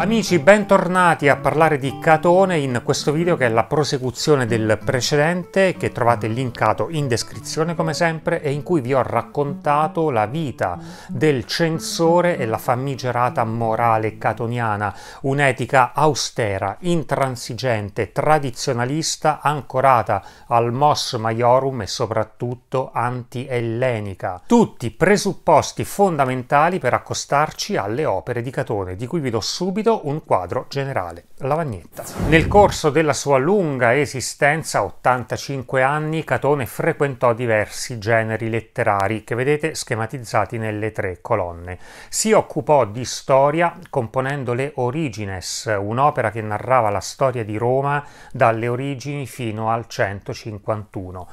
Amici, bentornati a parlare di Catone in questo video che è la prosecuzione del precedente che trovate linkato in descrizione come sempre e in cui vi ho raccontato la vita del censore e la famigerata morale catoniana, un'etica austera, intransigente, tradizionalista, ancorata al mos maiorum e soprattutto anti-ellenica. Tutti presupposti fondamentali per accostarci alle opere di Catone, di cui vi do subito subito un quadro generale, la Vagnetta. Nel corso della sua lunga esistenza, 85 anni, Catone frequentò diversi generi letterari che vedete schematizzati nelle tre colonne. Si occupò di storia componendo le Origines, un'opera che narrava la storia di Roma dalle origini fino al 151.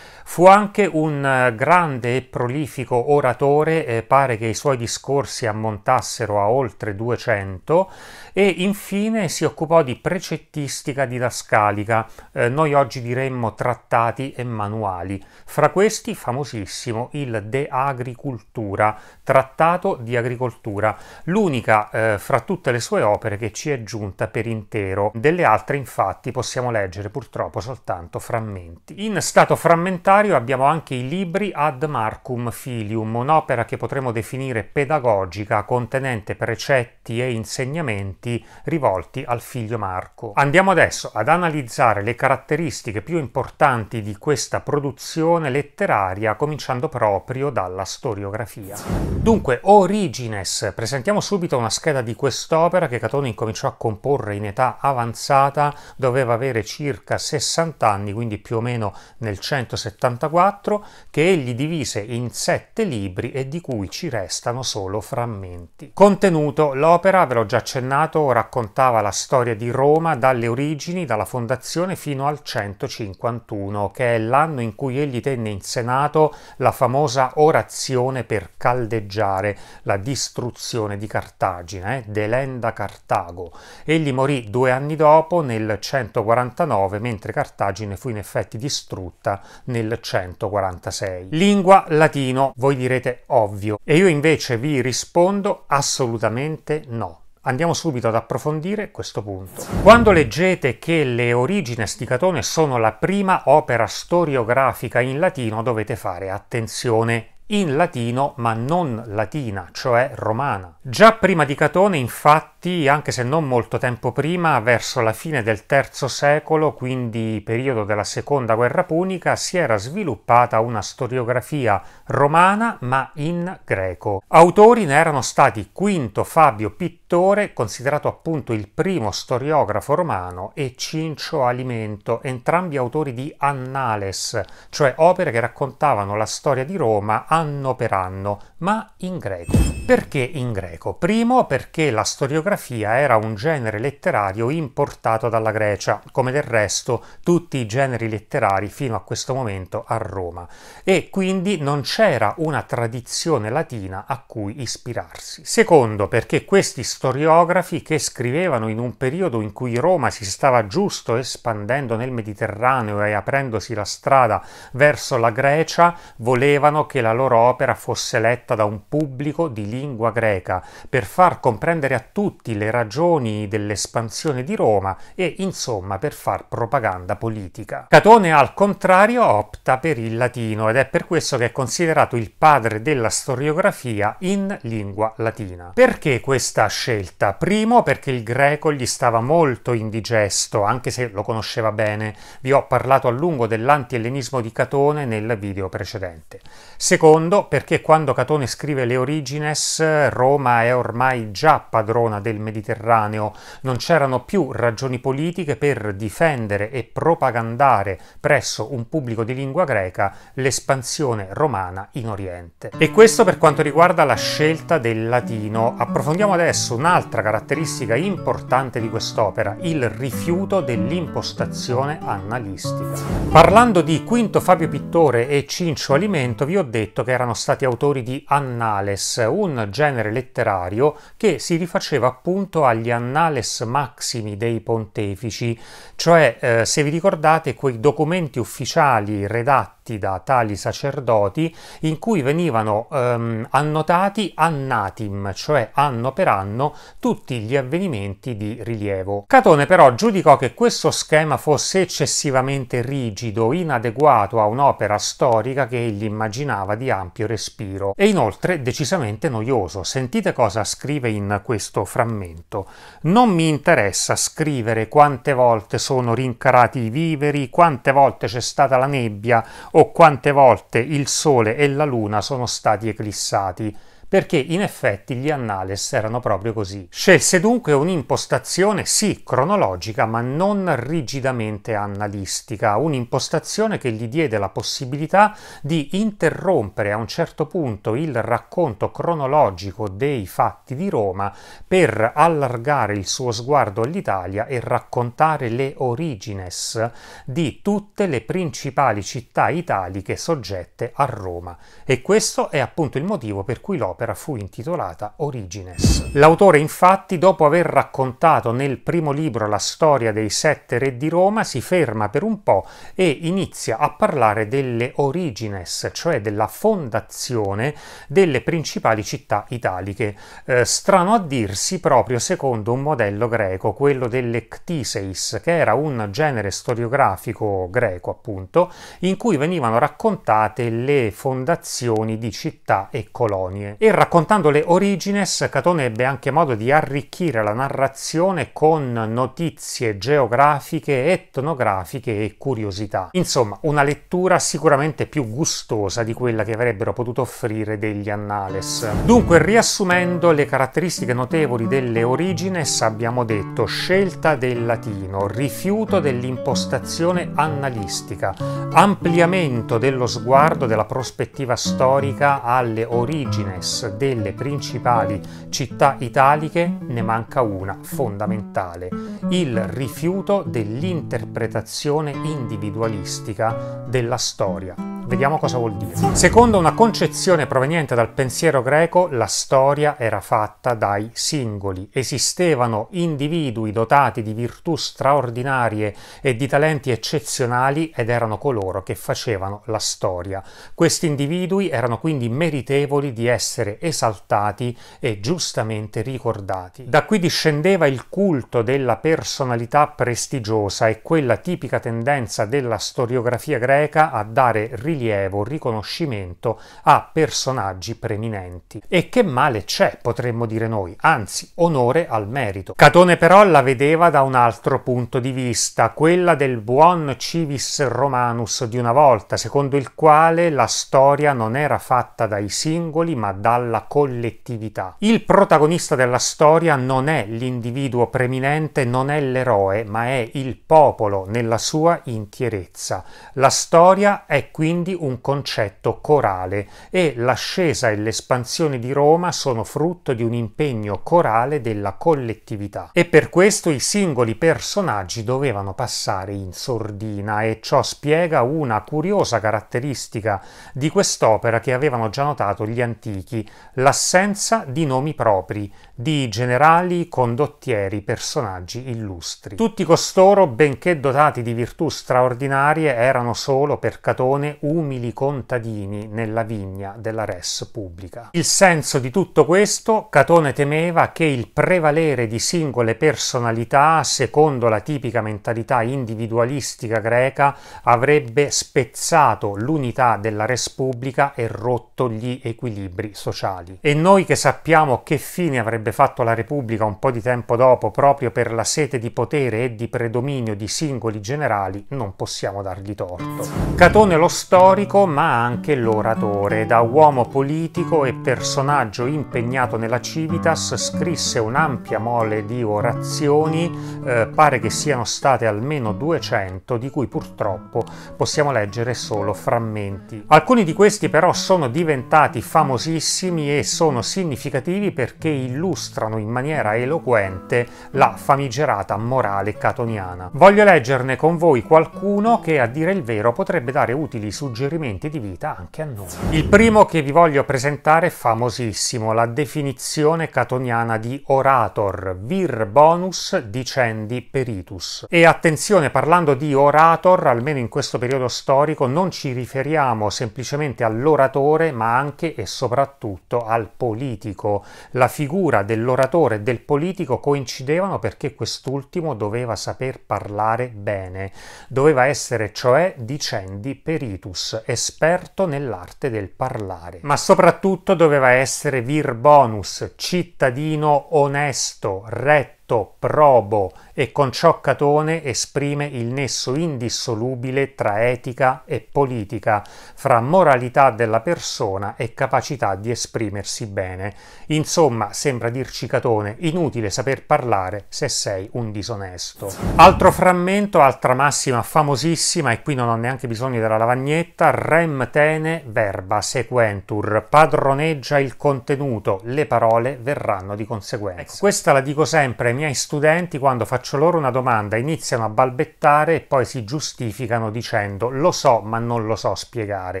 Fu anche un eh, grande e prolifico oratore, pare che i suoi discorsi ammontassero a oltre 200, e infine si occupò di precettistica didascalica, eh, noi oggi diremmo trattati e manuali, fra questi famosissimo il De Agricultura, trattato di agricoltura, l'unica eh, fra tutte le sue opere che ci è giunta per intero, delle altre infatti possiamo leggere purtroppo soltanto frammenti. In stato frammentario abbiamo anche i libri ad Marcum Filium, un'opera che potremmo definire pedagogica, contenente precetti e insegnamenti scritti rivolti al figlio Marco. Andiamo adesso ad analizzare le caratteristiche più importanti di questa produzione letteraria, cominciando proprio dalla storiografia. Dunque, Origines. Presentiamo subito una scheda di quest'opera che Catone incominciò a comporre in età avanzata, doveva avere circa 60 anni, quindi più o meno nel 174, che egli divise in sette libri e di cui ci restano solo frammenti. Contenuto: l'opera, ve l'ho già accennato, passato raccontava la storia di Roma dalle origini, dalla fondazione fino al 151, che è l'anno in cui egli tenne in Senato la famosa orazione per caldeggiare la distruzione di Cartagine, eh? Delenda Cartago. Egli morì due anni dopo, nel 149, mentre Cartagine fu in effetti distrutta nel 146. Lingua latino, voi direte ovvio, e io invece vi rispondo assolutamente no. Andiamo subito ad approfondire questo punto. Quando leggete che le origini Sticatone sono la prima opera storiografica in latino dovete fare attenzione in latino ma non latina, cioè romana. Già prima di Catone, infatti, anche se non molto tempo prima, verso la fine del III secolo, quindi periodo della seconda guerra punica, si era sviluppata una storiografia romana ma in greco. Autori ne erano stati Quinto Fabio Pittore, considerato appunto il primo storiografo romano, e Cincio Alimento, entrambi autori di Annales, cioè opere che raccontavano la storia di Roma anno per anno, ma in greco. Perché in greco? greco. Primo perché la storiografia era un genere letterario importato dalla Grecia, come del resto tutti i generi letterari fino a questo momento a Roma, e quindi non c'era una tradizione latina a cui ispirarsi. Secondo perché questi storiografi che scrivevano in un periodo in cui Roma si stava giusto espandendo nel Mediterraneo e aprendosi la strada verso la Grecia, volevano che la loro opera fosse letta da un pubblico di lingua greca per far comprendere a tutti le ragioni dell'espansione di Roma e insomma per far propaganda politica. Catone al contrario opta per il latino ed è per questo che è considerato il padre della storiografia in lingua latina. Perché questa scelta? Primo perché il greco gli stava molto indigesto, anche se lo conosceva bene. Vi ho parlato a lungo dell'antiellenismo di Catone nel video precedente. Secondo perché quando Catone scrive le Origines, Roma Roma è ormai già padrona del Mediterraneo, non c'erano più ragioni politiche per difendere e propagandare presso un pubblico di lingua greca l'espansione romana in Oriente. E questo per quanto riguarda la scelta del latino. Approfondiamo adesso un'altra caratteristica importante di quest'opera, il rifiuto dell'impostazione annalistica. Parlando di Quinto Fabio Pittore e Cincio Alimento vi ho detto che erano stati autori di Annales, un genere letterario letterario che si rifaceva appunto agli Annales Maximi dei Pontefici, cioè eh, se vi ricordate quei documenti ufficiali redatti da tali sacerdoti in cui venivano ehm, annotati annatim, cioè anno per anno, tutti gli avvenimenti di rilievo. Catone però giudicò che questo schema fosse eccessivamente rigido, inadeguato a un'opera storica che egli immaginava di ampio respiro e inoltre decisamente noioso. Sentite Sentite cosa scrive in questo frammento. Non mi interessa scrivere quante volte sono rincarati i viveri, quante volte c'è stata la nebbia o quante volte il sole e la luna sono stati eclissati perché in effetti gli annales erano proprio così. Scelse dunque un'impostazione sì cronologica ma non rigidamente annalistica, un'impostazione che gli diede la possibilità di interrompere a un certo punto il racconto cronologico dei fatti di Roma per allargare il suo sguardo all'Italia e raccontare le origines di tutte le principali città italiche soggette a Roma. E questo è appunto il motivo per cui l'opera l'opera fu intitolata Origines. L'autore infatti, dopo aver raccontato nel primo libro la storia dei sette re di Roma, si ferma per un po' e inizia a parlare delle origines, cioè della fondazione delle principali città italiche. Eh, strano a dirsi proprio secondo un modello greco, quello delle Ctiseis, che era un genere storiografico greco appunto, in cui venivano raccontate le fondazioni di città e colonie. E e raccontando le origines Catone ebbe anche modo di arricchire la narrazione con notizie geografiche, etnografiche e curiosità. Insomma, una lettura sicuramente più gustosa di quella che avrebbero potuto offrire degli Annales. Dunque, riassumendo le caratteristiche notevoli delle origines, abbiamo detto scelta del latino, rifiuto dell'impostazione annalistica, ampliamento dello sguardo della prospettiva storica alle origines, delle principali città italiche ne manca una fondamentale, il rifiuto dell'interpretazione individualistica della storia. Vediamo cosa vuol dire. Secondo una concezione proveniente dal pensiero greco, la storia era fatta dai singoli. Esistevano individui dotati di virtù straordinarie e di talenti eccezionali ed erano coloro che facevano la storia. Questi individui erano quindi meritevoli di essere esaltati e giustamente ricordati. Da qui discendeva il culto della personalità prestigiosa e quella tipica tendenza della storiografia greca a dare rilevanza rilievo, riconoscimento a personaggi preminenti. E che male c'è, potremmo dire noi, anzi onore al merito. Catone però la vedeva da un altro punto di vista, quella del buon civis romanus di una volta, secondo il quale la storia non era fatta dai singoli ma dalla collettività. Il protagonista della storia non è l'individuo preminente, non è l'eroe, ma è il popolo nella sua intierezza. La storia è quindi quindi un concetto corale e l'ascesa e l'espansione di Roma sono frutto di un impegno corale della collettività e per questo i singoli personaggi dovevano passare in sordina e ciò spiega una curiosa caratteristica di quest'opera che avevano già notato gli antichi, l'assenza di nomi propri, di generali, condottieri, personaggi illustri. Tutti costoro, benché dotati di virtù straordinarie, erano solo per Catone umili contadini nella vigna della res pubblica. Il senso di tutto questo, Catone temeva che il prevalere di singole personalità, secondo la tipica mentalità individualistica greca, avrebbe spezzato l'unità della res pubblica e rotto gli equilibri sociali. E noi che sappiamo che fine avrebbe avrebbe fatto la Repubblica un po' di tempo dopo proprio per la sete di potere e di predominio di singoli generali, non possiamo dargli torto. Catone lo storico, ma anche l'oratore, da uomo politico e personaggio impegnato nella civitas, scrisse un'ampia mole di orazioni, eh, pare che siano state almeno 200, di cui purtroppo possiamo leggere solo frammenti. Alcuni di questi però sono diventati famosissimi e sono significativi perché illustrano illustrano in maniera eloquente la famigerata morale catoniana. Voglio leggerne con voi qualcuno che, a dire il vero, potrebbe dare utili suggerimenti di vita anche a noi. Il primo che vi voglio presentare è famosissimo, la definizione catoniana di orator, vir bonus dicendi peritus. E attenzione, parlando di orator, almeno in questo periodo storico, non ci riferiamo semplicemente all'oratore, ma anche e soprattutto al politico, la figura dell'oratore e del politico coincidevano perché quest'ultimo doveva saper parlare bene, doveva essere cioè dicendi peritus, esperto nell'arte del parlare, ma soprattutto doveva essere vir bonus, cittadino onesto, retto, detto probo e con ciò Catone esprime il nesso indissolubile tra etica e politica, fra moralità della persona e capacità di esprimersi bene. Insomma, sembra dirci Catone, inutile saper parlare se sei un disonesto. Altro frammento, altra massima famosissima, e qui non ho neanche bisogno della lavagnetta, rem tene verba sequentur, padroneggia il contenuto, le parole verranno di conseguenza. Ecco, questa la dico sempre, miei studenti quando faccio loro una domanda iniziano a balbettare e poi si giustificano dicendo lo so ma non lo so spiegare.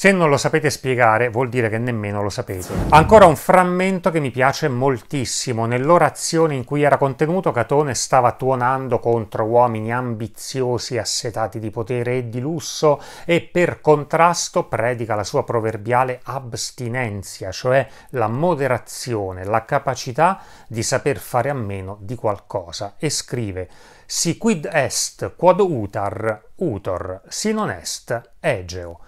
Se non lo sapete spiegare vuol dire che nemmeno lo sapete. Ancora un frammento che mi piace moltissimo. Nell'orazione in cui era contenuto Catone stava tuonando contro uomini ambiziosi, assetati di potere e di lusso e per contrasto predica la sua proverbiale abstinenzia, cioè la moderazione, la capacità di saper fare a meno di qualcosa e scrive Si quid est quod utar, utor, si non est, egeo.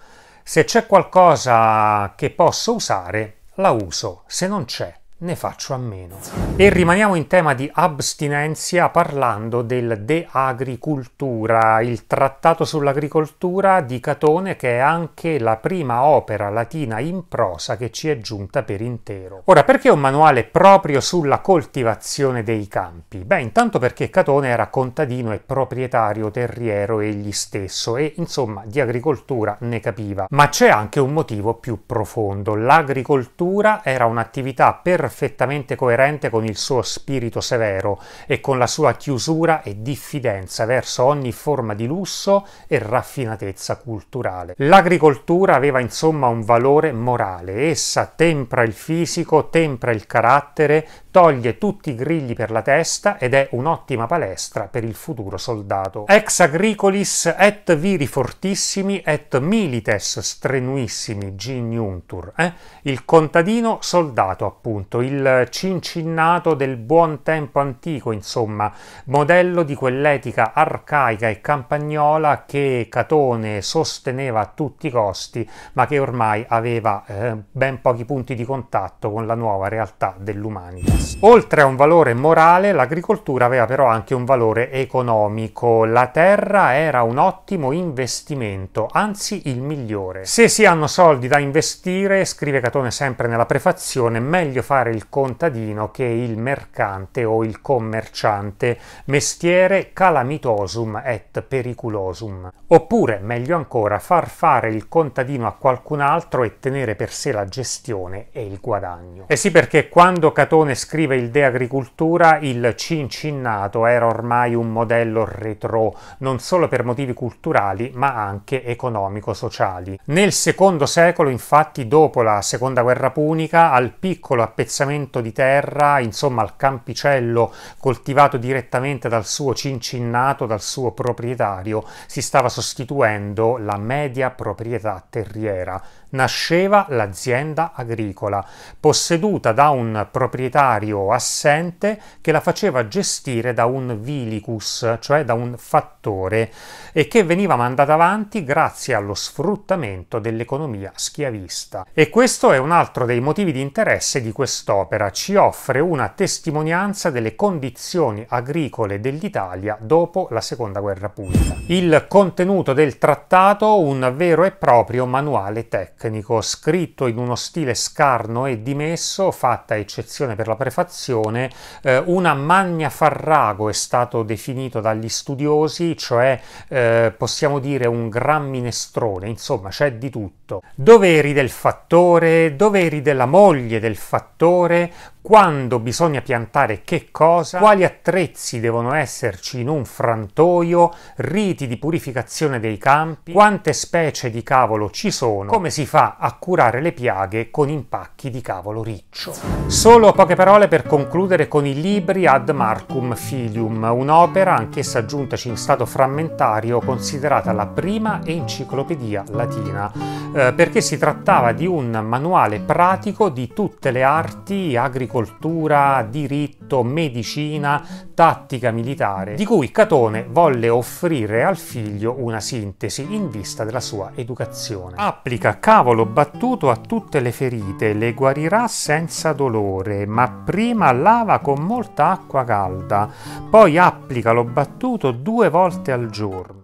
Se c'è qualcosa che posso usare, la uso, se non c'è, ne faccio a meno. E rimaniamo in tema di abstinenza parlando del De Agricultura, il trattato sull'agricoltura di Catone che è anche la prima opera latina in prosa che ci è giunta per intero. Ora, perché un manuale proprio sulla coltivazione dei campi? Beh, intanto perché Catone era contadino e proprietario terriero egli stesso e insomma di agricoltura ne capiva. Ma c'è anche un motivo più profondo. L'agricoltura era un'attività per perfettamente coerente con il suo spirito severo e con la sua chiusura e diffidenza verso ogni forma di lusso e raffinatezza culturale. L'agricoltura aveva insomma un valore morale, essa tempra il fisico, tempra il carattere, toglie tutti i grilli per la testa ed è un'ottima palestra per il futuro soldato. Ex agricolis et viri fortissimi et milites strenuissimi giniuntur, eh? il contadino soldato appunto, il cincinnato del buon tempo antico, insomma, modello di quell'etica arcaica e campagnola che Catone sosteneva a tutti i costi, ma che ormai aveva eh, ben pochi punti di contatto con la nuova realtà dell'umanità. Oltre a un valore morale, l'agricoltura aveva però anche un valore economico. La terra era un ottimo investimento, anzi il migliore. Se si hanno soldi da investire, scrive Catone sempre nella prefazione, meglio fare il contadino che il mercante o il commerciante, mestiere calamitosum et periculosum. Oppure, meglio ancora, far fare il contadino a qualcun altro e tenere per sé la gestione e il guadagno. E eh sì perché quando Catone scrive il De Agricultura, il Cincinnato era ormai un modello retro, non solo per motivi culturali, ma anche economico-sociali. Nel secondo secolo, infatti, dopo la seconda guerra punica, al piccolo appezzamento appezzamento di terra, insomma al campicello coltivato direttamente dal suo cincinnato, dal suo proprietario, si stava sostituendo la media proprietà terriera nasceva l'azienda agricola, posseduta da un proprietario assente che la faceva gestire da un vilicus, cioè da un fattore, e che veniva mandata avanti grazie allo sfruttamento dell'economia schiavista. E questo è un altro dei motivi di interesse di quest'opera, ci offre una testimonianza delle condizioni agricole dell'Italia dopo la seconda guerra punica. Il contenuto del trattato, un vero e proprio manuale tecnico tecnico, scritto in uno stile scarno e dimesso, fatta eccezione per la prefazione, eh, una magna farrago è stato definito dagli studiosi, cioè eh, possiamo dire un gran minestrone, insomma c'è di tutto. Doveri del fattore, doveri della moglie del fattore, quando bisogna piantare che cosa, quali attrezzi devono esserci in un frantoio, riti di purificazione dei campi, quante specie di cavolo ci sono, come si fa a curare le piaghe con impacchi di cavolo riccio. Solo poche parole per concludere con i libri ad Marcum Filium, un'opera anch'essa giuntaci in stato frammentario considerata la prima enciclopedia latina, eh, perché si trattava di un manuale pratico di tutte le arti agricole agricoltura, diritto, medicina, tattica militare, di cui Catone volle offrire al figlio una sintesi in vista della sua educazione. Applica cavolo battuto a tutte le ferite, le guarirà senza dolore, ma prima lava con molta acqua calda, poi applica lo battuto due volte al giorno.